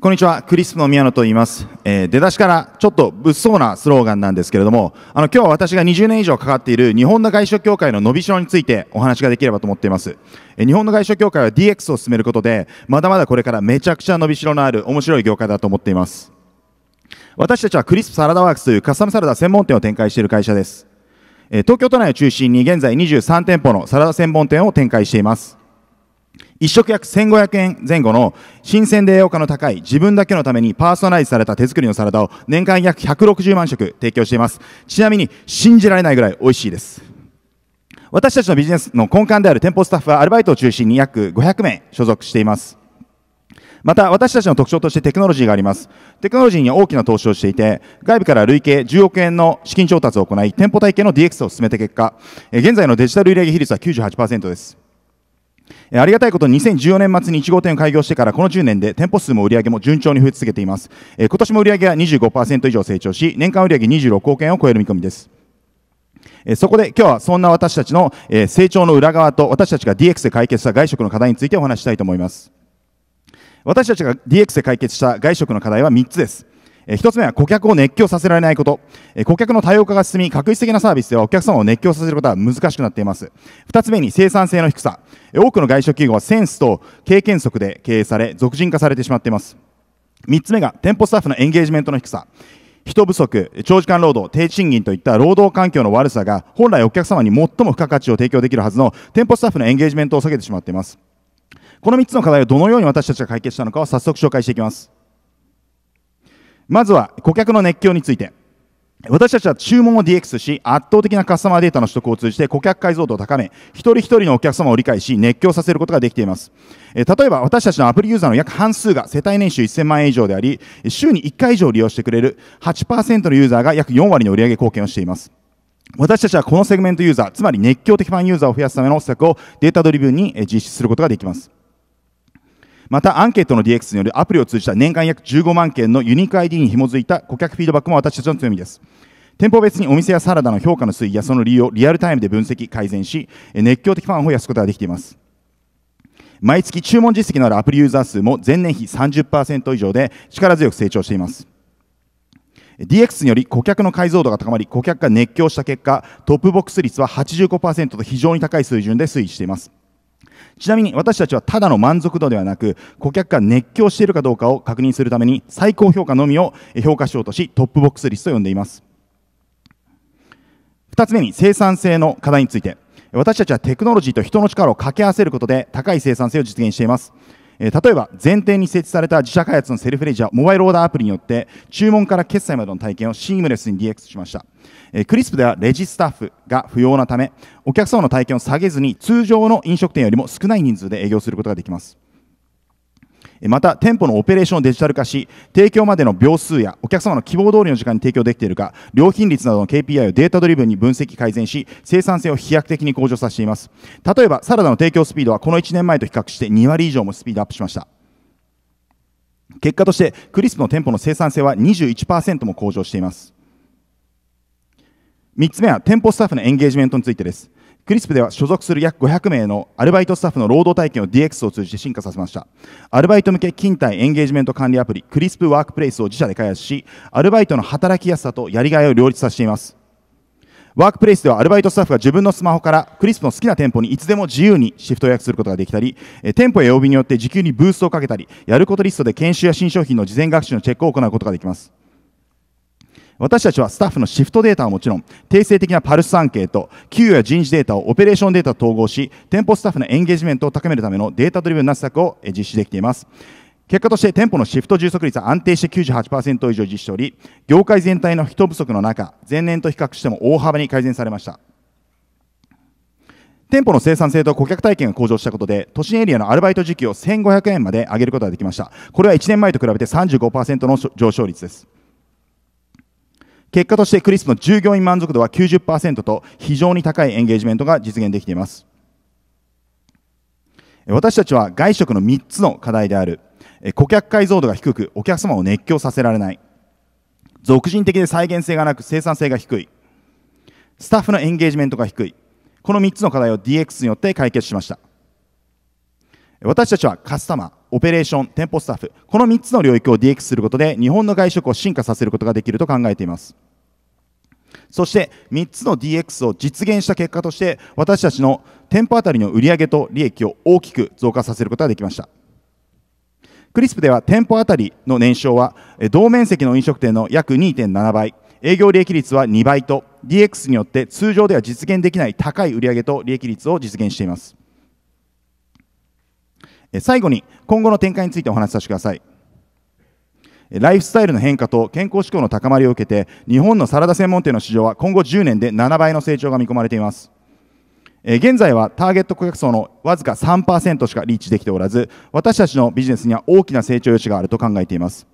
こんにちは、クリスプの宮野と言います。えー、出だしからちょっと物騒なスローガンなんですけれども、あの、今日は私が20年以上かかっている日本の外食協会の伸びしろについてお話ができればと思っています。えー、日本の外食協会は DX を進めることで、まだまだこれからめちゃくちゃ伸びしろのある面白い業界だと思っています。私たちはクリスプサラダワークスというカスタムサラダ専門店を展開している会社です。えー、東京都内を中心に現在23店舗のサラダ専門店を展開しています。一食約1500円前後の新鮮で栄養価の高い自分だけのためにパーソナライズされた手作りのサラダを年間約160万食提供していますちなみに信じられないぐらい美味しいです私たちのビジネスの根幹である店舗スタッフはアルバイトを中心に約500名所属していますまた私たちの特徴としてテクノロジーがありますテクノロジーに大きな投資をしていて外部から累計10億円の資金調達を行い店舗体系の DX を進めた結果現在のデジタル売上比率は98%ですありがたいこと2014年末に1号店を開業してからこの10年で店舗数も売り上げも順調に増え続けています。え今年も売り上げは25%以上成長し、年間売上26億円を超える見込みです。えそこで今日はそんな私たちの、え成長の裏側と私たちが DX で解決した外食の課題についてお話したいと思います。私たちが DX で解決した外食の課題は3つです。え1つ目は顧客を熱狂させられないこと、え顧客の多様化が進み、確実的なサービスではお客様を熱狂させることは難しくなっています。2つ目に生産性の低さ、多くの外食企業はセンスと経験則で経営され、俗人化されてしまっています。3つ目が店舗スタッフのエンゲージメントの低さ。人不足、長時間労働、低賃金といった労働環境の悪さが本来お客様に最も付加価値を提供できるはずの店舗スタッフのエンゲージメントを下げてしまっています。この3つの課題をどのように私たちが解決したのかを早速紹介していきます。まずは顧客の熱狂について。私たちは注文を DX し、圧倒的なカスタマーデータの取得を通じて顧客解像度を高め、一人一人のお客様を理解し、熱狂させることができています。え例えば、私たちのアプリユーザーの約半数が世帯年収1000万円以上であり、週に1回以上利用してくれる8%のユーザーが約4割の売上貢献をしています。私たちはこのセグメントユーザー、つまり熱狂的ファンユーザーを増やすための施策をデータドリブンに実施することができます。またアンケートの DX によるアプリを通じた年間約15万件のユニーク ID に紐づいた顧客フィードバックも私たちの強みです店舗別にお店やサラダの評価の推移やその理由をリアルタイムで分析改善し熱狂的ファンを増やすことができています毎月注文実績のあるアプリユーザー数も前年比30%以上で力強く成長しています DX により顧客の解像度が高まり顧客が熱狂した結果トップボックス率は85%と非常に高い水準で推移していますちなみに私たちはただの満足度ではなく顧客が熱狂しているかどうかを確認するために最高評価のみを評価しようとしトップボックスリストを呼んでいます2つ目に生産性の課題について私たちはテクノロジーと人の力を掛け合わせることで高い生産性を実現していますえ例えば前提に設置された自社開発のセルフレジはモバイルオーダーアプリによって注文から決済までの体験をシームレスに DX しましたえクリスプではレジスタッフが不要なためお客様の体験を下げずに通常の飲食店よりも少ない人数で営業することができますまた店舗のオペレーションをデジタル化し提供までの秒数やお客様の希望通りの時間に提供できているか料金率などの KPI をデータドリブンに分析改善し生産性を飛躍的に向上させています例えばサラダの提供スピードはこの1年前と比較して2割以上もスピードアップしました結果としてクリスプの店舗の生産性は21%も向上しています3つ目は店舗スタッフのエンゲージメントについてですクリスプでは所属する約500名のアルバイトスタッフの労働体験を DX を通じて進化させました。アルバイト向け勤怠エンゲージメント管理アプリ、クリスプワークプレイスを自社で開発し、アルバイトの働きやすさとやりがいを両立させています。ワークプレイスではアルバイトスタッフが自分のスマホからクリスプの好きな店舗にいつでも自由にシフト予約することができたり、店舗や曜日によって時給にブーストをかけたり、やることリストで研修や新商品の事前学習のチェックを行うことができます。私たちはスタッフのシフトデータはもちろん、定性的なパルスアンケート、給与や人事データをオペレーションデータと統合し、店舗スタッフのエンゲージメントを高めるためのデータドリブンな施策を実施できています。結果として店舗のシフト充足率は安定して98%以上実施しており、業界全体の人不足の中、前年と比較しても大幅に改善されました。店舗の生産性と顧客体験が向上したことで、都心エリアのアルバイト時給を1500円まで上げることができました。これは1年前と比べて35%の上昇率です。結果としてクリスの従業員満足度は90%と非常に高いエンゲージメントが実現できています私たちは外食の3つの課題である顧客解像度が低くお客様を熱狂させられない俗人的で再現性がなく生産性が低いスタッフのエンゲージメントが低いこの3つの課題を DX によって解決しました私たちはカスタマー、オペレーション、店舗スタッフ、この3つの領域を DX することで日本の外食を進化させることができると考えています。そして3つの DX を実現した結果として私たちの店舗あたりの売上と利益を大きく増加させることができました。クリスプでは店舗あたりの年商は同面積の飲食店の約2.7倍、営業利益率は2倍と DX によって通常では実現できない高い売上と利益率を実現しています。最後に今後の展開についてお話しさせてくださいライフスタイルの変化と健康志向の高まりを受けて日本のサラダ専門店の市場は今後10年で7倍の成長が見込まれています現在はターゲット顧客層のわずか3%しかリーチできておらず私たちのビジネスには大きな成長余地があると考えています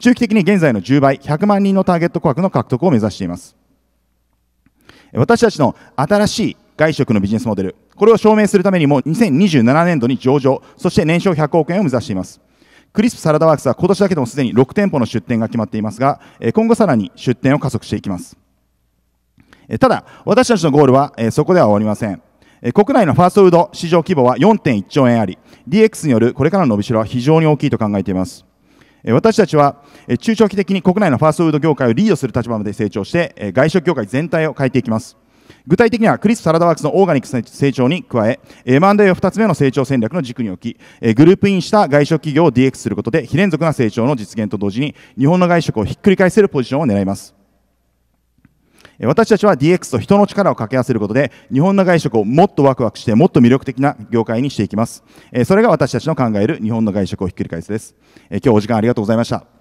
中期的に現在の10倍100万人のターゲット顧客の獲得を目指しています私たちの新しい外食のビジネスモデルこれを証明するためにも2027年度に上場、そして年商100億円を目指しています。クリスプサラダワークスは今年だけでもすでに6店舗の出店が決まっていますが、今後さらに出店を加速していきます。ただ、私たちのゴールはそこでは終わりません。国内のファーストフード市場規模は4.1兆円あり、DX によるこれからの伸びしろは非常に大きいと考えています。私たちは中長期的に国内のファーストフード業界をリードする立場まで成長して、外食業界全体を変えていきます。具体的にはクリス・サラダワークスのオーガニック成長に加え M&A を2つ目の成長戦略の軸に置きグループインした外食企業を DX することで非連続な成長の実現と同時に日本の外食をひっくり返せるポジションを狙います私たちは DX と人の力を掛け合わせることで日本の外食をもっとワクワクしてもっと魅力的な業界にしていきますそれが私たちの考える日本の外食をひっくり返すです今日お時間ありがとうございました